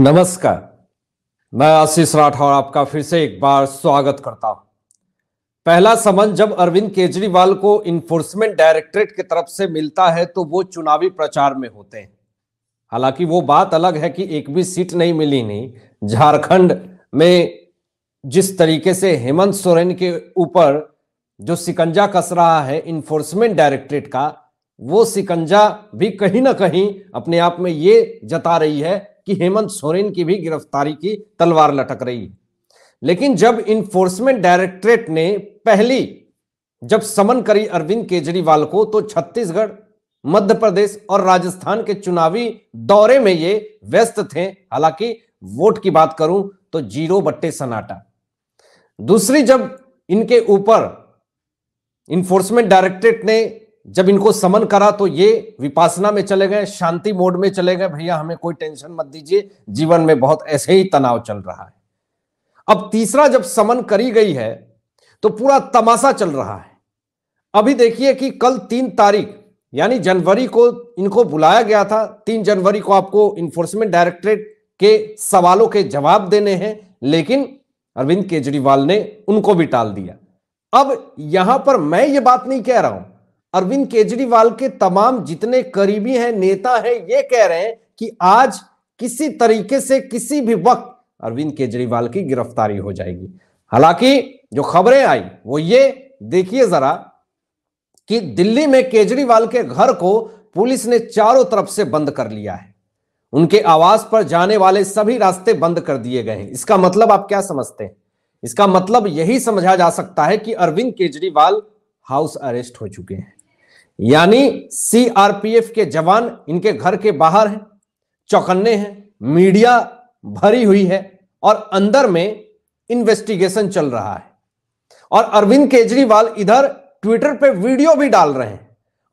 नमस्कार मैं आशीष राठौर आपका फिर से एक बार स्वागत करता हूं पहला समन जब अरविंद केजरीवाल को इन्फोर्समेंट डायरेक्टरेट की तरफ से मिलता है तो वो चुनावी प्रचार में होते हैं हालांकि वो बात अलग है कि एक भी सीट नहीं मिली नहीं झारखंड में जिस तरीके से हेमंत सोरेन के ऊपर जो सिकंजा कस रहा है इन्फोर्समेंट डायरेक्टरेट का वो सिकंजा भी कहीं ना कहीं अपने आप में ये जता रही है कि हेमंत सोरेन की भी गिरफ्तारी की तलवार लटक रही लेकिन जब इन्फोर्समेंट डायरेक्टरेट ने पहली जब समन करी अरविंद केजरीवाल को तो छत्तीसगढ़ मध्य प्रदेश और राजस्थान के चुनावी दौरे में ये व्यस्त थे हालांकि वोट की बात करूं तो जीरो बट्टे सनाटा दूसरी जब इनके ऊपर इन्फोर्समेंट डायरेक्टरेट ने जब इनको समन करा तो ये विपासना में चले गए शांति मोड में चले गए भैया हमें कोई टेंशन मत दीजिए जीवन में बहुत ऐसे ही तनाव चल रहा है अब तीसरा जब समन करी गई है तो पूरा तमाशा चल रहा है अभी देखिए कि कल तीन तारीख यानी जनवरी को इनको बुलाया गया था तीन जनवरी को आपको इन्फोर्समेंट डायरेक्टरेट के सवालों के जवाब देने हैं लेकिन अरविंद केजरीवाल ने उनको भी टाल दिया अब यहां पर मैं ये बात नहीं कह रहा हूं अरविंद केजरीवाल के तमाम जितने करीबी हैं नेता हैं ये कह रहे हैं कि आज किसी तरीके से किसी भी वक्त अरविंद केजरीवाल की गिरफ्तारी हो जाएगी हालांकि जो खबरें आई वो ये देखिए जरा कि दिल्ली में केजरीवाल के घर को पुलिस ने चारों तरफ से बंद कर लिया है उनके आवास पर जाने वाले सभी रास्ते बंद कर दिए गए हैं इसका मतलब आप क्या समझते हैं इसका मतलब यही समझा जा सकता है कि अरविंद केजरीवाल हाउस अरेस्ट हो चुके हैं यानी सीआरपीएफ के जवान इनके घर के बाहर हैं चौकन्ने हैं मीडिया भरी हुई है और अंदर में इन्वेस्टिगेशन चल रहा है और अरविंद केजरीवाल इधर ट्विटर पे वीडियो भी डाल रहे हैं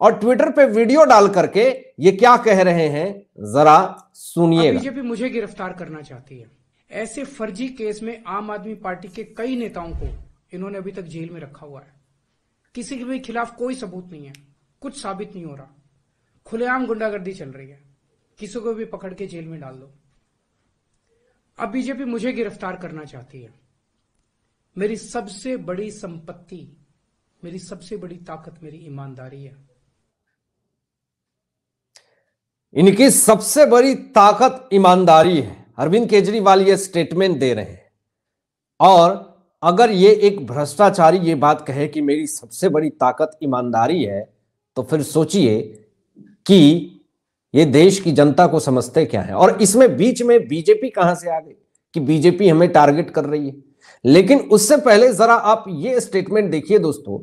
और ट्विटर पे वीडियो डाल करके ये क्या कह रहे हैं जरा सुनिए बीजेपी मुझे गिरफ्तार करना चाहती है ऐसे फर्जी केस में आम आदमी पार्टी के कई नेताओं को इन्होंने अभी तक जेल में रखा हुआ है किसी के भी खिलाफ कोई सबूत नहीं है कुछ साबित नहीं हो रहा खुलेआम गुंडागर्दी चल रही है किसी को भी पकड़ के जेल में डाल दो अब बीजेपी मुझे गिरफ्तार करना चाहती है मेरी सबसे बड़ी संपत्ति मेरी सबसे बड़ी ताकत मेरी ईमानदारी है इनकी सबसे बड़ी ताकत ईमानदारी है अरविंद केजरीवाल ये स्टेटमेंट दे रहे हैं और अगर ये एक भ्रष्टाचारी ये बात कहे कि मेरी सबसे बड़ी ताकत ईमानदारी है तो फिर सोचिए कि ये देश की जनता को समझते क्या है और इसमें बीच में बीजेपी कहां से आ गई कि बीजेपी हमें टारगेट कर रही है लेकिन उससे पहले जरा आप ये स्टेटमेंट देखिए दोस्तों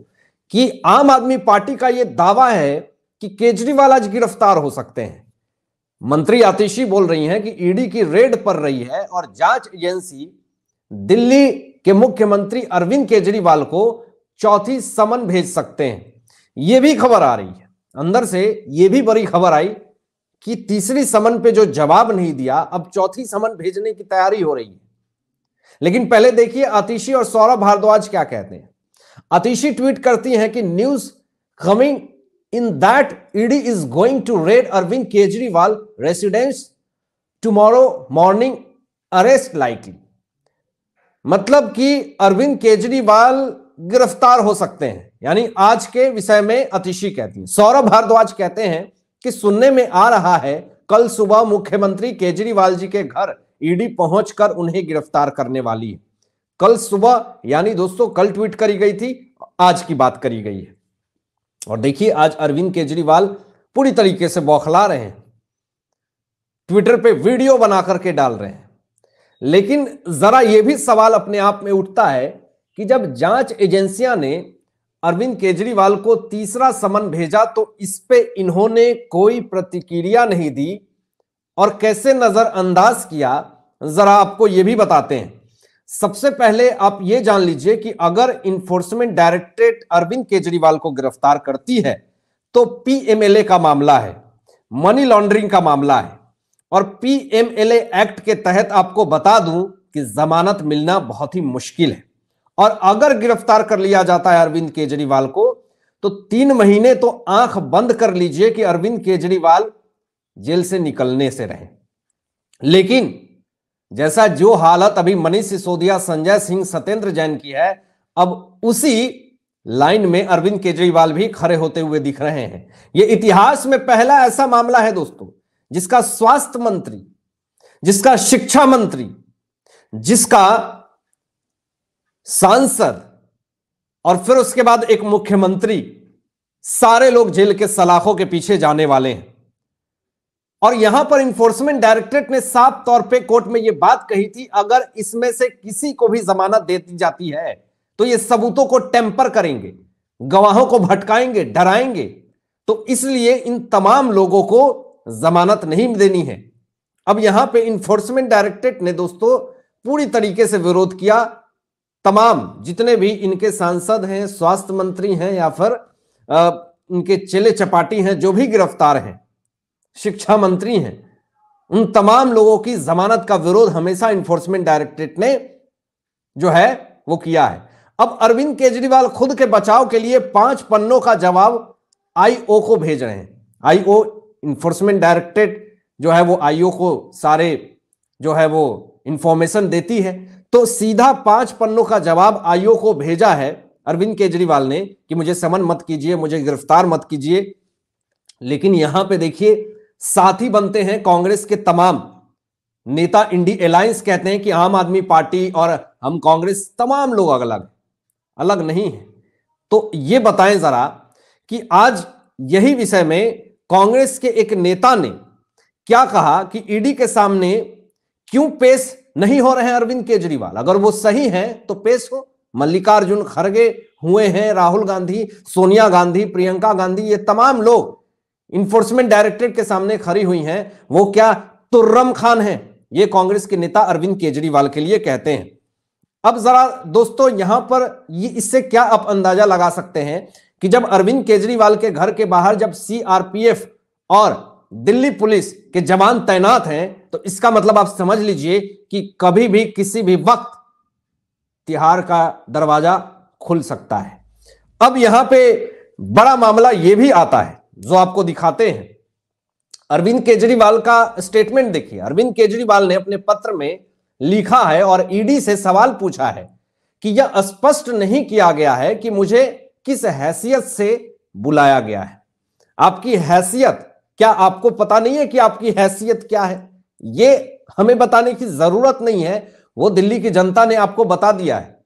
कि आम आदमी पार्टी का ये दावा है कि केजरीवाल आज गिरफ्तार हो सकते हैं मंत्री आतिशी बोल रही हैं कि ईडी की रेड पर रही है और जांच एजेंसी दिल्ली के मुख्यमंत्री अरविंद केजरीवाल को चौथी समन भेज सकते हैं ये भी खबर आ रही है अंदर से ये भी बड़ी खबर आई कि तीसरी समन पे जो जवाब नहीं दिया अब चौथी समन भेजने की तैयारी हो रही है लेकिन पहले देखिए अतिशी और सौरभ भारद्वाज क्या कहते हैं अतिशी ट्वीट करती हैं कि news coming in that ED is going to raid Arvind Kejriwal residence tomorrow morning arrest likely मतलब कि अरविंद केजरीवाल गिरफ्तार हो सकते हैं यानी आज के विषय में अतिशी कहती है सौरभ भारद्वाज कहते हैं कि सुनने में आ रहा है कल सुबह मुख्यमंत्री केजरीवाल जी के घर ईडी पहुंचकर उन्हें गिरफ्तार करने वाली है कल सुबह यानी दोस्तों कल ट्वीट करी गई थी आज की बात करी गई है और देखिए आज अरविंद केजरीवाल पूरी तरीके से बौखला रहे हैं ट्विटर पे वीडियो बना करके डाल रहे हैं लेकिन जरा यह भी सवाल अपने आप में उठता है कि जब जांच एजेंसियां ने अरविंद केजरीवाल को तीसरा समन भेजा तो इस पे इन्होंने कोई प्रतिक्रिया नहीं दी और कैसे नजरअंदाज किया जरा आपको यह भी बताते हैं सबसे पहले आप ये जान लीजिए कि अगर इन्फोर्समेंट डायरेक्टरेट अरविंद केजरीवाल को गिरफ्तार करती है तो पीएमएलए का मामला है मनी लॉन्ड्रिंग का मामला है और पीएमएलए एक्ट के तहत आपको बता दूं कि जमानत मिलना बहुत ही मुश्किल है और अगर गिरफ्तार कर लिया जाता है अरविंद केजरीवाल को तो तीन महीने तो आंख बंद कर लीजिए कि अरविंद केजरीवाल जेल से निकलने से रहे लेकिन जैसा जो हालत अभी मनीष सिसोदिया संजय सिंह सत्येंद्र जैन की है अब उसी लाइन में अरविंद केजरीवाल भी खड़े होते हुए दिख रहे हैं यह इतिहास में पहला ऐसा मामला है दोस्तों जिसका स्वास्थ्य मंत्री जिसका शिक्षा मंत्री जिसका सांसद और फिर उसके बाद एक मुख्यमंत्री सारे लोग जेल के सलाखों के पीछे जाने वाले हैं और यहां पर इंफोर्समेंट डायरेक्टरेट ने साफ तौर पे कोर्ट में यह बात कही थी अगर इसमें से किसी को भी जमानत दे दी जाती है तो ये सबूतों को टेम्पर करेंगे गवाहों को भटकाएंगे डराएंगे तो इसलिए इन तमाम लोगों को जमानत नहीं देनी है अब यहां पे इंफोर्समेंट डायरेक्टरेट ने दोस्तों पूरी तरीके से विरोध किया तमाम जितने भी इनके सांसद हैं स्वास्थ्य मंत्री हैं या फिर इनके चेले चपाटी हैं जो भी गिरफ्तार हैं शिक्षा मंत्री हैं उन तमाम लोगों की जमानत का विरोध हमेशा इन्फोर्समेंट डायरेक्टरेट ने जो है वो किया है अब अरविंद केजरीवाल खुद के बचाव के लिए पांच पन्नों का जवाब आईओ को भेज रहे हैं आईओ इन्फोर्समेंट डायरेक्टरेट जो है वो आईओ को सारे जो है वो इंफॉर्मेशन देती है तो सीधा पांच पन्नों का जवाब आयोग को भेजा है अरविंद केजरीवाल ने कि मुझे समन मत कीजिए मुझे गिरफ्तार मत कीजिए लेकिन यहां पे देखिए साथी बनते हैं कांग्रेस के तमाम नेता इंडी अलायंस कहते हैं कि आम आदमी पार्टी और हम कांग्रेस तमाम लोग अलग अलग नहीं है तो ये बताएं जरा कि आज यही विषय में कांग्रेस के एक नेता ने क्या कहा कि ईडी के सामने क्यों पेश नहीं हो रहे हैं अरविंद केजरीवाल अगर वो सही हैं तो पेश हो मल्लिकार्जुन खड़गे हुए हैं राहुल गांधी सोनिया गांधी प्रियंका गांधी ये तमाम लोग इन्फोर्समेंट डायरेक्टरेट के सामने खड़ी हुई हैं वो क्या तुर्रम खान हैं ये कांग्रेस के नेता अरविंद केजरीवाल के लिए कहते हैं अब जरा दोस्तों यहां पर ये इससे क्या आप अंदाजा लगा सकते हैं कि जब अरविंद केजरीवाल के घर के बाहर जब सीआरपीएफ और दिल्ली पुलिस के जवान तैनात हैं तो इसका मतलब आप समझ लीजिए कि कभी भी किसी भी वक्त तिहार का दरवाजा खुल सकता है अब यहां पे बड़ा मामला यह भी आता है जो आपको दिखाते हैं अरविंद केजरीवाल का स्टेटमेंट देखिए अरविंद केजरीवाल ने अपने पत्र में लिखा है और ईडी से सवाल पूछा है कि यह स्पष्ट नहीं किया गया है कि मुझे किस हैसियत से बुलाया गया है आपकी हैसियत क्या आपको पता नहीं है कि आपकी हैसियत क्या है ये हमें बताने की जरूरत नहीं है वो दिल्ली की जनता ने आपको बता दिया है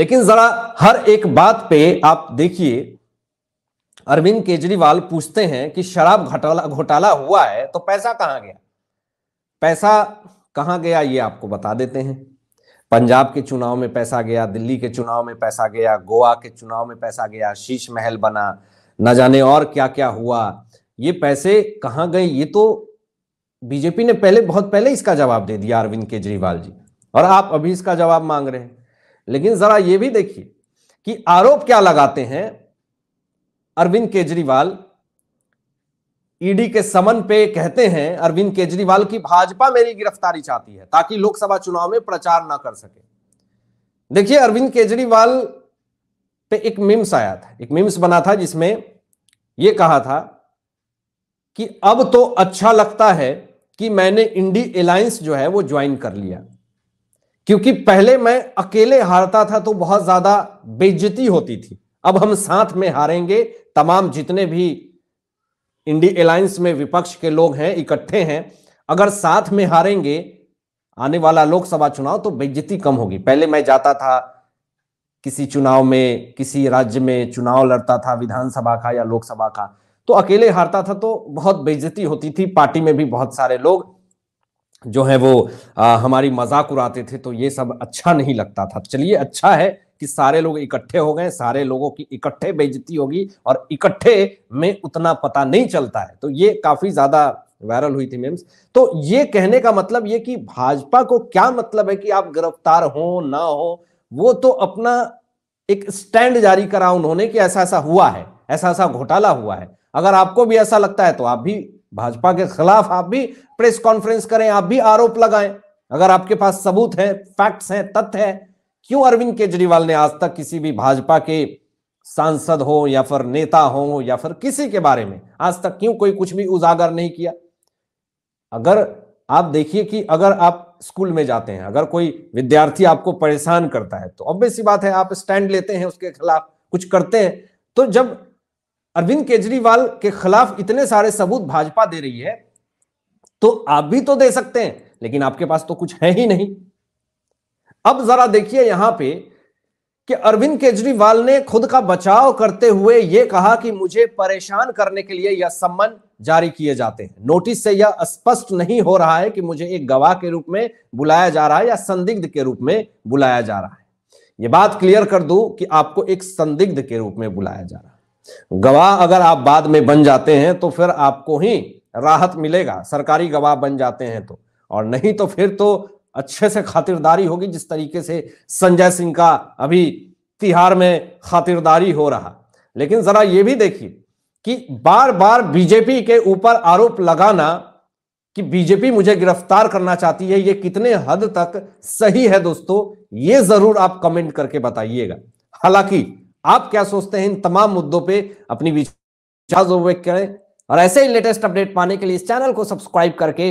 लेकिन जरा हर एक बात पे आप देखिए अरविंद केजरीवाल पूछते हैं कि शराब घोटाला घोटाला हुआ है तो पैसा कहां गया पैसा कहां गया ये आपको बता देते हैं पंजाब के चुनाव में पैसा गया दिल्ली के चुनाव में पैसा गया गोवा के चुनाव में पैसा गया शीश महल बना न जाने और क्या क्या हुआ ये पैसे कहाँ गए ये तो बीजेपी ने पहले बहुत पहले इसका जवाब दे दिया अरविंद केजरीवाल जी और आप अभी इसका जवाब मांग रहे हैं लेकिन जरा ये भी देखिए कि आरोप क्या लगाते हैं अरविंद केजरीवाल ईडी के समन पे कहते हैं अरविंद केजरीवाल की भाजपा मेरी गिरफ्तारी चाहती है ताकि लोकसभा चुनाव में प्रचार ना कर सके देखिए अरविंद केजरीवाल पे एक मिम्स आया था एक मिम्स बना था जिसमें यह कहा था कि अब तो अच्छा लगता है कि मैंने इंडी अलायंस जो है वो ज्वाइन कर लिया क्योंकि पहले मैं अकेले हारता था तो बहुत ज्यादा बेज्जती होती थी अब हम साथ में हारेंगे तमाम जितने भी इंडी अलायंस में विपक्ष के लोग हैं इकट्ठे हैं अगर साथ में हारेंगे आने वाला लोकसभा चुनाव तो बेज्जती कम होगी पहले मैं जाता था किसी चुनाव में किसी राज्य में चुनाव लड़ता था विधानसभा का या लोकसभा का तो अकेले हारता था तो बहुत बेइज्जती होती थी पार्टी में भी बहुत सारे लोग जो है वो आ, हमारी मजाक उड़ाते थे तो ये सब अच्छा नहीं लगता था तो चलिए अच्छा है कि सारे लोग इकट्ठे हो गए सारे लोगों की इकट्ठे बेइज्जती होगी और इकट्ठे में उतना पता नहीं चलता है तो ये काफी ज्यादा वायरल हुई थी मेम्स तो ये कहने का मतलब ये कि भाजपा को क्या मतलब है कि आप गिरफ्तार हो ना हो वो तो अपना एक स्टैंड जारी करा उन्होंने कि ऐसा ऐसा हुआ है ऐसा ऐसा घोटाला हुआ है अगर आपको भी ऐसा लगता है तो आप भी भाजपा के खिलाफ आप भी प्रेस कॉन्फ्रेंस करें आप भी आरोप लगाएं अगर आपके पास सबूत है फैक्ट्स हैं तथ्य है क्यों अरविंद केजरीवाल ने आज तक किसी भी भाजपा के सांसद हो या फिर नेता हो या फिर किसी के बारे में आज तक क्यों कोई कुछ भी उजागर नहीं किया अगर आप देखिए कि अगर आप स्कूल में जाते हैं अगर कोई विद्यार्थी आपको परेशान करता है तो ऑब्वियस बात है आप स्टैंड लेते हैं उसके खिलाफ कुछ करते हैं तो जब अरविंद केजरीवाल के खिलाफ इतने सारे सबूत भाजपा दे रही है तो आप भी तो दे सकते हैं लेकिन आपके पास तो कुछ है ही नहीं अब जरा देखिए यहां पे कि अरविंद केजरीवाल ने खुद का बचाव करते हुए यह कहा कि मुझे परेशान करने के लिए यह सम्मन जारी किए जाते हैं नोटिस से यह स्पष्ट नहीं हो रहा है कि मुझे एक गवाह के रूप में बुलाया जा रहा है या संदिग्ध के रूप में बुलाया जा रहा है यह बात क्लियर कर दू कि आपको एक संदिग्ध के रूप में बुलाया जा रहा है गवाह अगर आप बाद में बन जाते हैं तो फिर आपको ही राहत मिलेगा सरकारी गवाह बन जाते हैं तो और नहीं तो फिर तो अच्छे से खातिरदारी होगी जिस तरीके से संजय सिंह का अभी तिहार में खातिरदारी हो रहा लेकिन जरा ये भी देखिए कि बार बार बीजेपी के ऊपर आरोप लगाना कि बीजेपी मुझे गिरफ्तार करना चाहती है ये कितने हद तक सही है दोस्तों ये जरूर आप कमेंट करके बताइएगा हालांकि आप क्या सोचते हैं इन तमाम मुद्दों पे अपनी विचार व्यक्त करें और ऐसे ही लेटेस्ट अपडेट पाने के लिए इस चैनल को सब्सक्राइब करके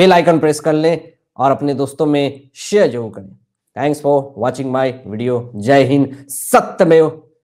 बेल आइकन प्रेस कर लें और अपने दोस्तों में शेयर जरूर करें thanks for watching my video जय हिंद सत्यमेव